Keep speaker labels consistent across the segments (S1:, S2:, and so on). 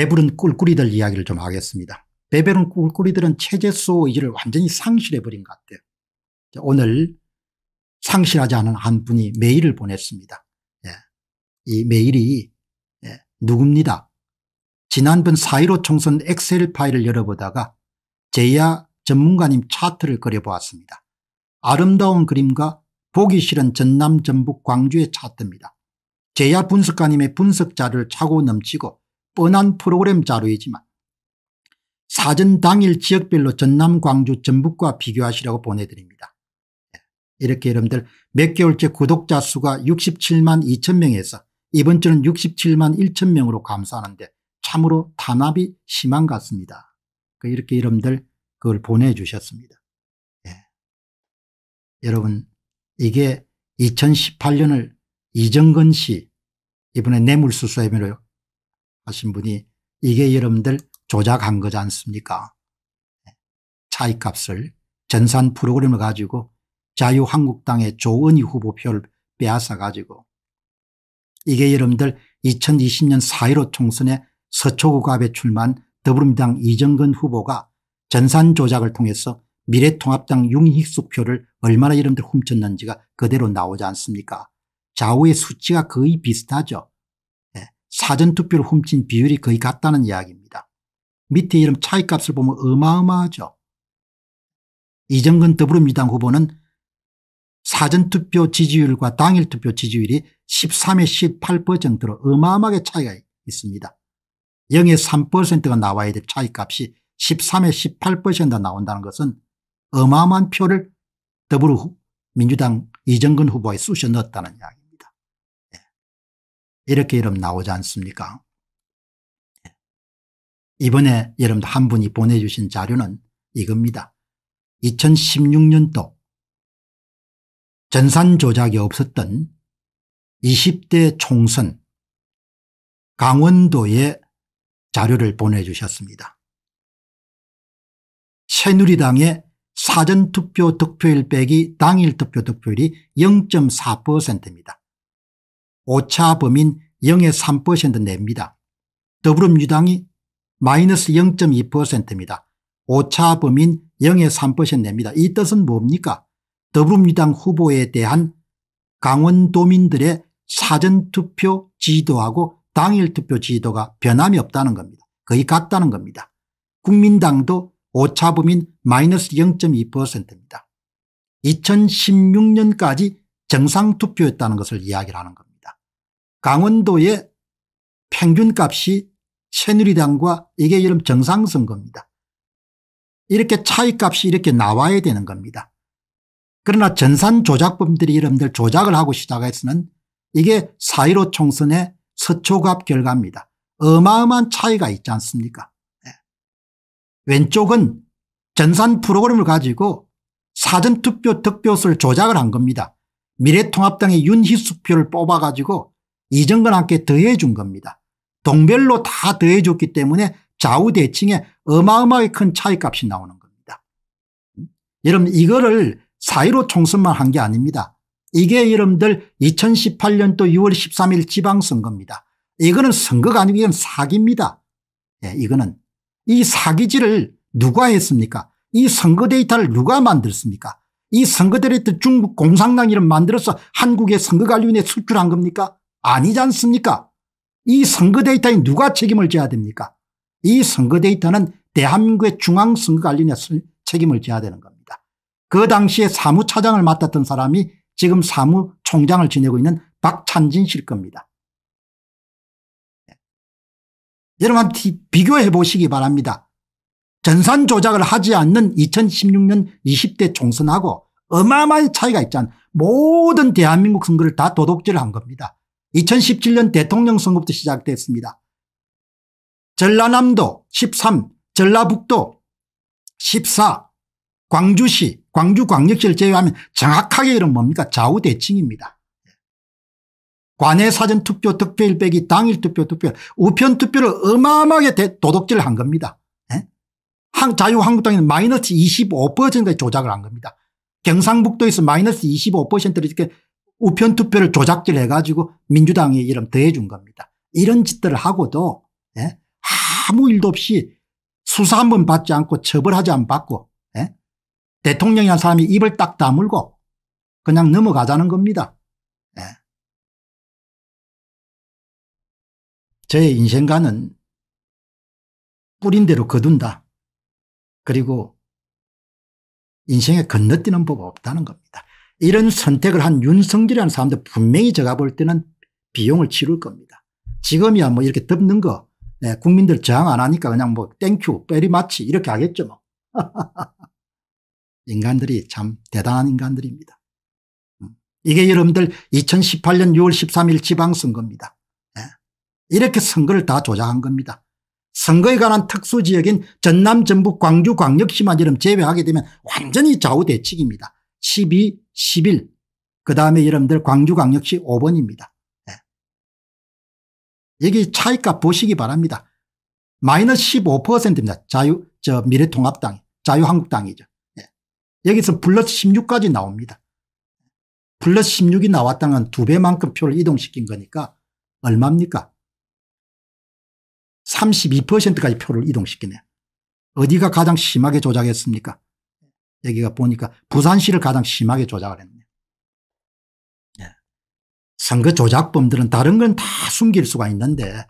S1: 배부른 꿀꿀이들 이야기를 좀 하겠습니다. 배부른 꿀꿀이들은 체제수호 의지를 완전히 상실해버린 것 같아요. 오늘 상실하지 않은 한 분이 메일을 보냈습니다. 예. 이 메일이 예. 누굽니다. 지난번 4.15 총선 엑셀 파일을 열어보다가 제야 전문가님 차트를 그려보았습니다. 아름다운 그림과 보기 싫은 전남 전북 광주의 차트입니다. 제야 분석가님의 분석 자를 차고 넘치고 뻔한 프로그램 자료이지만 사전 당일 지역별로 전남 광주 전북과 비교하시라고 보내드립니다. 예, 이렇게 여러분들 몇 개월째 구독자 수가 67만 2천 명에서 이번 주는 67만 1천 명으로 감소하는데 참으로 탄압이 심한 것 같습니다. 그 이렇게 여러분들 그걸 보내주셨습니다. 예. 여러분 이게 2018년을 이정근 씨 이번에 뇌물수수 혐의로 하신 분이 이게 여러분들 조작한 거지 않습니까 네. 차이값을 전산 프로그램을 가지고 자유한국당의 조은희 후보표를 빼앗아 가지고 이게 여러분들 2020년 4.15 총선에 서초구갑에 출마한 더불어민당 이정근 후보가 전산 조작을 통해서 미래통합당 융익숙 표를 얼마나 여러분들 훔쳤는지가 그대로 나오지 않습니까 좌우의 수치가 거의 비슷하죠. 사전투표를 훔친 비율이 거의 같다는 이야기입니다. 밑에 이름 차이값을 보면 어마어마하죠. 이정근 더불어민주당 후보는 사전투표 지지율과 당일투표 지지율이 13에 18% 정도로 어마어마하게 차이가 있습니다. 0에 3%가 나와야 될 차이값이 13에 18%가 나온다는 것은 어마어마한 표를 더불어 민주당 이정근 후보에 쑤셔 넣었다는 이야기 이렇게 여러분 나오지 않습니까? 이번에 여러분 한 분이 보내주신 자료는 이겁니다. 2016년도 전산 조작이 없었던 20대 총선 강원도의 자료를 보내주셨습니다. 새누리당의 사전투표 득표율 빼기 당일 투표 득표율이 0.4%입니다. 오차 범인 0 3% 냅니다. 더불어민주당이 마이너스 0.2%입니다. 오차 범인 0 3% 냅니다. 이 뜻은 뭡니까? 더불어민주당 후보에 대한 강원도민들의 사전투표 지도하고 당일투표 지도가 변함이 없다는 겁니다. 거의 같다는 겁니다. 국민당도 오차범인 마이너스 0.2%입니다. 2016년까지 정상투표였다는 것을 이야기를 하는 겁니다. 강원도의 평균값이 새누리당과 이게 이름 정상선거입니다. 이렇게 차이값이 이렇게 나와야 되는 겁니다. 그러나 전산 조작범들이 여러분들 조작을 하고 시작해서는 이게 4.15 총선의 서초갑 결과입니다. 어마어마한 차이가 있지 않습니까 네. 왼쪽은 전산 프로그램을 가지고 사전투표 득표수를 조작을 한 겁니다. 미래통합당의 윤희수표를 뽑아가지고 이정근 함께 더해 준 겁니다. 동별로 다 더해 줬기 때문에 좌우대칭에 어마어마하게 큰 차이값이 나오는 겁니다. 음? 여러분 이거를 사이로 총선만 한 게 아닙니다. 이게 여러분들 2018년도 6월 13일 지방선거입니다. 이거는 선거가 아니고 이건 사기입니다. 예, 이거는 이사기지를 누가 했습니까? 이 선거 데이터를 누가 만들었습니까? 이 선거 데이터 중국 공산당 이름 만들어서 한국의 선거관리위원회 수출한 겁니까? 아니지 않습니까? 이 선거 데이터에 누가 책임을 져야 됩니까? 이 선거 데이터는 대한민국의 중앙선거관리위원 책임을 져야 되는 겁니다. 그 당시에 사무차장을 맡았던 사람이 지금 사무총장을 지내고 있는 박찬진 씨일 겁니다. 예. 여러분 비교해 보시기 바랍니다. 전산 조작을 하지 않는 2016년 20대 총선하고 어마어마한 차이가 있지 않 모든 대한민국 선거를 다 도둑질한 겁니다. 2017년 대통령 선거부터 시작됐습니다. 전라남도 13, 전라북도 14, 광주시, 광주광역시를 제외하면 정확하게 이런 뭡니까 좌우대칭입니다. 관외 사전투표 득표일 빼기 당일투표 투표 우편투표를 어마어마하게 도덕질을한 겁니다. 예? 자유한국당에는 마이너스 25%까지 조작을 한 겁니다. 경상북도에서 마이너스 25%를 이렇게 우편 투표를 조작질해 가지고 민주당의 이름 더해준 겁니다. 이런 짓들을 하고도 예? 아무 일도 없이 수사 한 번 받지 않고 처벌하지 않 받고 예? 대통령이란 사람이 입을 딱 다물고 그냥 넘어가자는 겁니다. 예.
S2: 저의 인생관은 뿌린 대로 거둔다.
S1: 그리고 인생에 건너뛰는 법 없다는 겁니다. 이런 선택을 한 윤석열이라는 사람도 분명히 제가 볼 때는 비용을 치를 겁니다. 지금이야 뭐 이렇게 덮는 거 네, 국민들 저항 안 하니까 그냥 뭐 땡큐 빼리마치 이렇게 하겠죠 뭐. 인간들이 참 대단한 인간들입니다. 음, 이게 여러분들 2018년 6월 13일 지방선거입니다. 네. 이렇게 선거를 다 조작한 겁니다. 선거에 관한 특수지역인 전남, 전북, 광주, 광역시만 이름 제외하게 되면 완전히 좌우대칭입니다. 12 10일 그 다음에 여러분들 광주광역시 5번입니다. 네. 예. 여기 차이값 보시기 바랍니다. 마이너스 15%입니다. 자유 저 미래통합당 자유한국당이죠. 네. 여기서 플러스 16까지 나옵니다. 플러스 16이 나왔다는 두 배만큼 표를 이동시킨 거니까 얼마입니까? 32%까지 표를 이동시키네요. 어디가 가장 심하게 조작했습니까? 여기가 보니까 부산시를 가장 심하게 조작을 했네요. 예. 선거 조작범들은 다른 건 다 숨길 수가 있는데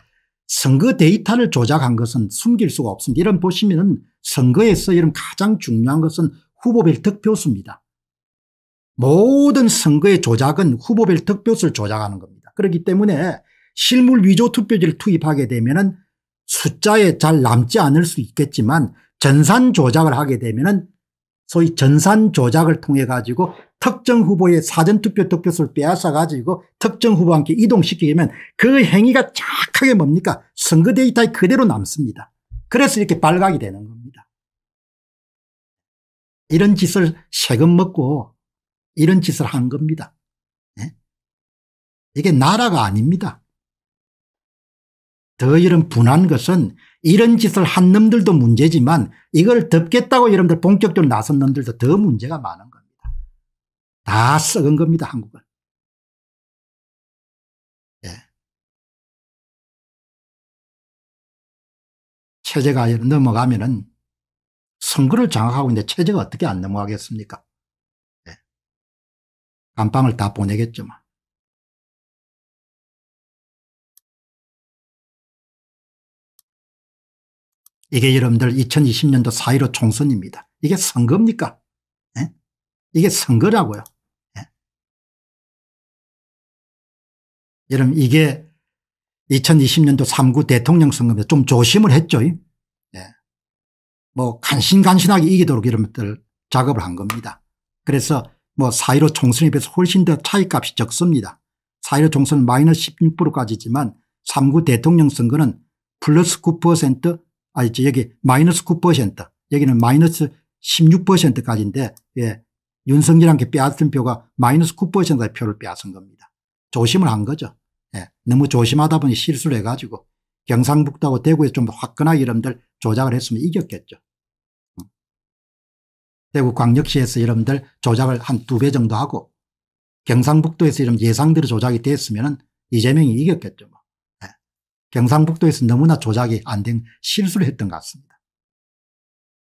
S1: 선거 데이터를 조작한 것은 숨길 수가 없습니다. 이런 보시면은 선거에서 이런 가장 중요한 것은 후보별 득표수입니다. 모든 선거의 조작은 후보별 득표수를 조작하는 겁니다. 그렇기 때문에 실물 위조 투표지를 투입하게 되면은 숫자에 잘 남지 않을 수 있겠지만 전산 조작을 하게 되면은 소위 전산 조작을 통해 가지고 특정 후보의 사전투표 득표수를 빼앗아 가지고 특정 후보한테 이동시키면 그 행위가 착하게 뭡니까 선거 데이터에 그대로 남습니다. 그래서 이렇게 발각이 되는 겁니다. 이런 짓을 세금 먹고 이런 짓을 한 겁니다. 네? 이게 나라가 아닙니다. 더 이런 분한 것은 이런 짓을 한 놈들도 문제지만 이걸 덮겠다고 여러분들 본격적으로 나선 놈들도 더 문제가 많은 겁니다. 다 썩은 겁니다 한국은. 예.
S2: 체제가 넘어가면 은 선거를 장악하고 있는데 체제가 어떻게 안 넘어가겠습니까 예. 감방을 다 보내겠죠. 뭐. 이게 여러분들 2020년도 4.15 총선입니다. 이게 선거입니까? 예? 이게 선거라고요. 예? 여러분 이게
S1: 2020년도 3구 대통령 선거입니다. 좀 조심을 했죠.
S2: 예.
S1: 뭐 간신간신하게 이기도록 여러분들 작업을 한 겁니다. 그래서 뭐4.15 총선에 비해서 훨씬 더 차이값이 적습니다. 4.15 총선은 마이너스 16%까지지만 3구 대통령 선거는 플러스 9% 아시죠? 여기 마이너스 9% 여기는 마이너스 16%까지인데 예, 윤석열한테 빼앗은 표가 마이너스 9%의 표를 빼앗은 겁니다. 조심을 한 거죠. 예, 너무 조심하다 보니 실수를 해가지고 경상북도하고 대구에서 좀 화끈하게 여러분들 조작을 했으면 이겼겠죠. 음. 대구광역시에서 여러분들 조작을 한 두 배 정도 하고 경상북도에서 이런 예상대로 조작이 됐으면 이재명이 이겼겠죠. 뭐. 경상북도에서 너무나 조작이 안 된 실수를 했던 것 같습니다.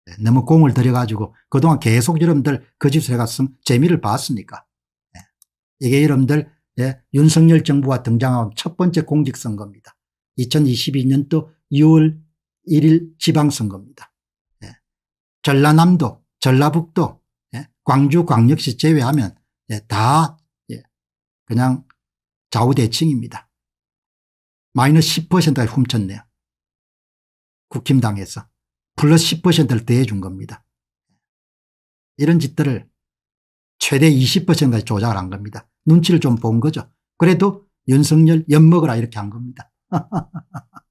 S1: 네, 너무 공을 들여가지고 그동안 계속 여러분들 그 짓을 해갔으 재미를 봤으니까. 네, 이게 여러분들 네, 윤석열 정부가 등장한 첫 번째 공직선거입니다. 2022년도 6월 1일 지방선거입니다. 전라남도 전라북도 광주광역시 제외하면 다 예, 그냥 좌우대칭입니다. 마이너스 1 0를 훔쳤네요. 국힘당에서 플러스 10%를 대해준 겁니다. 이런 짓들을 최대 20%까지 조작을 한 겁니다. 눈치를 좀 본 거죠. 그래도 윤석열 엿먹으라 이렇게 한 겁니다.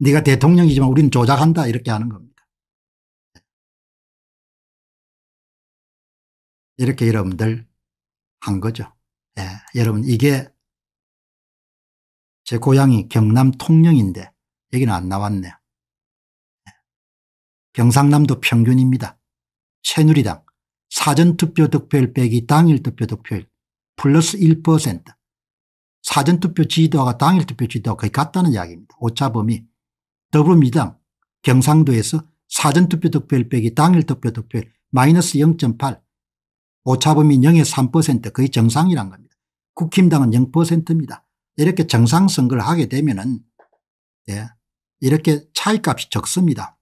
S1: 네가 대통령이지만 우리는 조작한다 이렇게 하는 겁니다.
S2: 이렇게 여러분들
S1: 한 거죠. 예, 여러분 이게 제 고향이 경남 통영인데 여기는 안 나왔네. 네. 경상남도 평균입니다. 새누리당 사전투표 득표율 빼기 당일 투표 득표율 플러스 1% 사전투표 지도와 당일 투표 지도가 거의 같다는 이야기입니다. 오차범위 더불어민주당 경상도에서 사전투표 득표율 빼기 당일 투표 득표율 마이너스 0.8 오차범위 0에 3% 거의 정상이란 겁니다. 국힘당은 0%입니다. 이렇게 정상선거를 하게 되면은 예, 이렇게 차이값이 적습니다.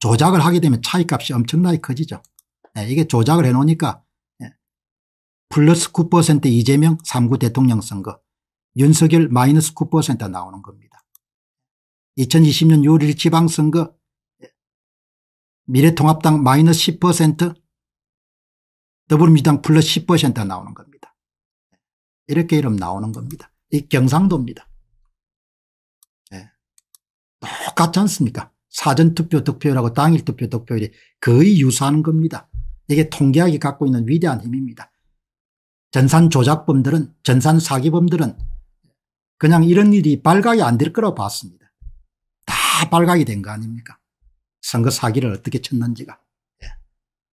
S1: 조작을 하게 되면 차이값이 엄청나게 커지죠. 예, 이게 조작을 해놓으니까 예, 플러스 9% 이재명 3구 대통령 선거 윤석열 마이너스 9% 나오는 겁니다. 2020년 6월 1일 지방선거 예, 미래통합당 마이너스 10% 더불어민주당 플러스 10% 나오는 겁니다. 이렇게 이름 나오는 겁니다. 이 경상도입니다. 네. 똑같지 않습니까? 사전투표 득표율하고 당일 투표 득표율이 거의 유사한 겁니다. 이게 통계학이 갖고 있는 위대한 힘입니다. 전산 조작범들은 전산 사기범들은 그냥 이런 일이 발각이 안 될 거라고 봤습니다. 다 발각이 된 거 아닙니까? 선거 사기를 어떻게 쳤는지가. 예.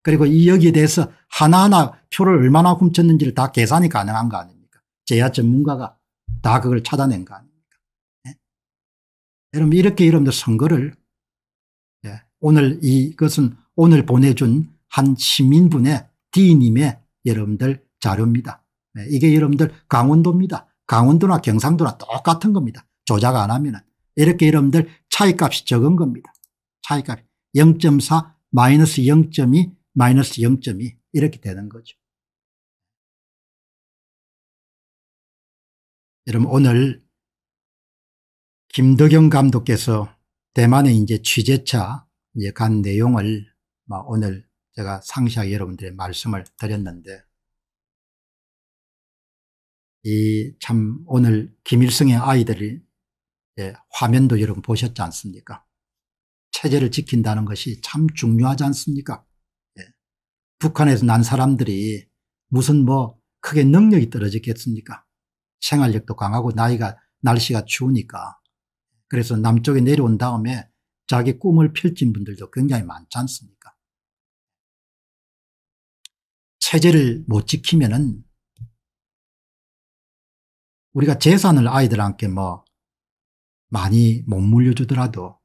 S1: 그리고 이 여기에 대해서 하나하나 표를 얼마나 훔쳤는지를 다 계산이 가능한 거 아닙니까? 제야 전문가가 다 그걸 찾아낸 거 아닙니까? 네? 여러분 이렇게 여러분들 선거를 네. 오늘 이것은 오늘 보내준 한 시민분의 D님의 여러분들 자료입니다. 네. 이게 여러분들 강원도입니다. 강원도나 경상도나 똑같은 겁니다. 조작 안 하면은 이렇게 여러분들 차이값이 적은 겁니다. 차이값 0.4 마이너스 0.2 마이너스 0.2 이렇게 되는 거죠.
S2: 여러분 오늘
S1: 김덕영 감독께서 대만에 이제 취재차 이제 간 내용을 오늘 제가 상시하게 여러분들의 말씀을 드렸는데 이 참 오늘 김일성의 아이들이 예, 화면도 여러분 보셨지 않습니까? 체제를 지킨다는 것이 참 중요하지 않습니까? 예. 북한에서 난 사람들이 무슨 뭐 크게 능력이 떨어지겠습니까? 생활력도 강하고 나이가 날씨가 추우니까 그래서 남쪽에 내려온 다음에 자기 꿈을 펼친 분들도 굉장히 많지 않습니까? 체제를 못
S2: 지키면은 우리가 재산을 아이들한테 뭐 많이 못 물려주더라도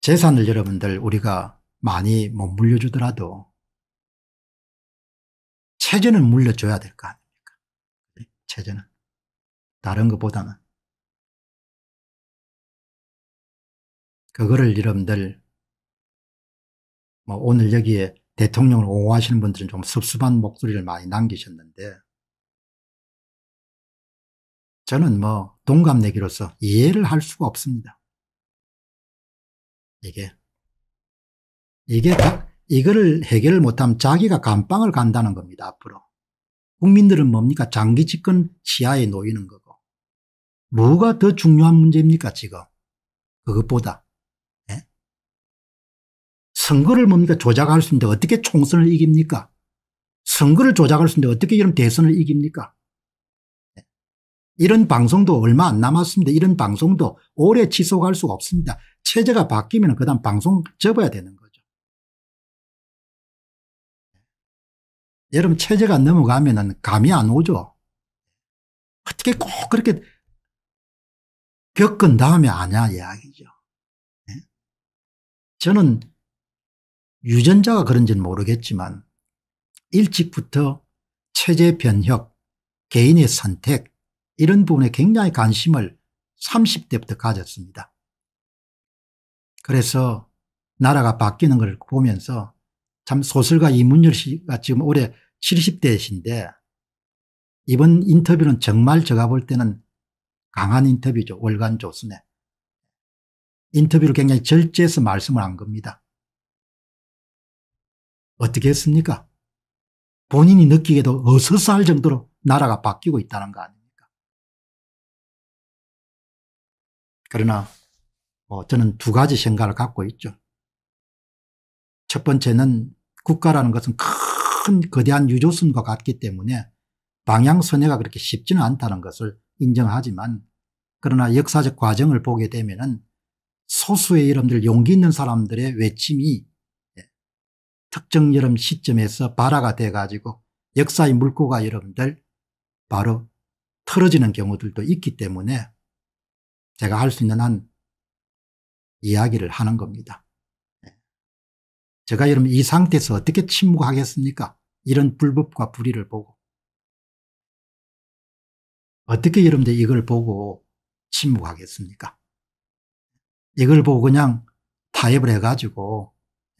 S1: 재산을 여러분들 우리가 많이 못 뭐 물려주더라도 체제는 물려줘야 될 거 아닙니까? 체제는.
S2: 다른 것보다는.
S1: 그거를 여러분들 뭐 오늘 여기에 대통령을 옹호하시는 분들은 좀 섭섭한 목소리를 많이 남기셨는데 저는 뭐 동갑내기로서 이해를 할 수가 없습니다. 이게 이게 다, 이거를 해결을 못하면 자기가 감방을 간다는 겁니다 앞으로. 국민들은 뭡니까 장기 집권 치하에 놓이는 거고. 뭐가 더 중요한 문제입니까 지금. 그것보다. 예? 선거를 뭡니까 조작할 수 있는데 어떻게 총선을 이깁니까? 선거를 조작할 수 있는데 어떻게 이런 대선을 이깁니까? 예? 이런 방송도 얼마 안 남았습니다. 이런 방송도 오래 지속할 수가 없습니다. 체제가 바뀌면 그다음 방송 접어야 되는 거예요. 여러분 체제가 넘어가면 감이 안 오죠. 어떻게 꼭 그렇게 겪은 다음에 아냐 이야기죠. 네? 저는 유전자가 그런지는 모르겠지만 일찍부터 체제 변혁, 개인의 선택 이런 부분에 굉장히 관심을 30대부터 가졌습니다. 그래서 나라가 바뀌는 걸 보면서 참 소설가 이문열 씨가 지금 올해 70대신데 이 이번 인터뷰는 정말 제가 볼 때는 강한 인터뷰죠. 월간 조선에 인터뷰를 굉장히 절제해서 말씀을 한 겁니다. 어떻게 했습니까? 본인이 느끼기에도 어서서 할 정도로 나라가 바뀌고 있다는 거 아닙니까?
S2: 그러나 뭐 저는 두
S1: 가지 생각을 갖고 있죠. 첫 번째는 국가라는 것은 큰큰 거대한 유조선과 같기 때문에 방향선회가 그렇게 쉽지는 않다는 것을 인정하지만 그러나 역사적 과정을 보게 되면 소수의 이름들 용기 있는 사람들의 외침이 예, 특정 여름 시점에서 발화가 돼가지고 역사의 물고가 여러분들 바로 틀어지는 경우들도 있기 때문에 제가 할 수 있는 한 이야기를 하는 겁니다. 제가 여러분 이 상태에서 어떻게 침묵하겠습니까? 이런 불법과 불의를 보고. 어떻게 여러분들 이걸 보고 침묵하겠습니까? 이걸 보고 그냥 타협을 해가지고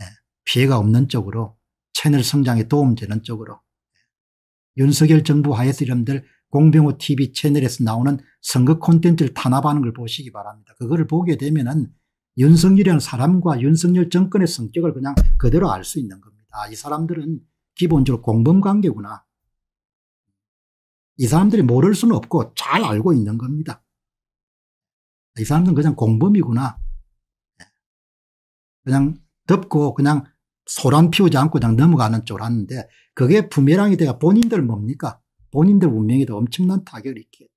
S1: 예, 피해가 없는 쪽으로 채널 성장에 도움되는 쪽으로 윤석열 정부 하에서 여러분들 공병호 TV 채널에서 나오는 선거 콘텐츠를 탄압하는 걸 보시기 바랍니다. 그거를 보게 되면 은 윤석열이라는 사람과 윤석열 정권의 성격을 그냥 그대로 알 수 있는 겁니다. 이 사람들은 기본적으로 공범관계구나. 이 사람들이 모를 수는 없고 잘 알고 있는 겁니다. 이 사람들은 그냥 공범이구나. 그냥 덮고 그냥 소란 피우지 않고 그냥 넘어가는 줄 알았는데 그게 부메랑이 돼가 본인들 뭡니까? 본인들 운명에도 엄청난 타격을 입게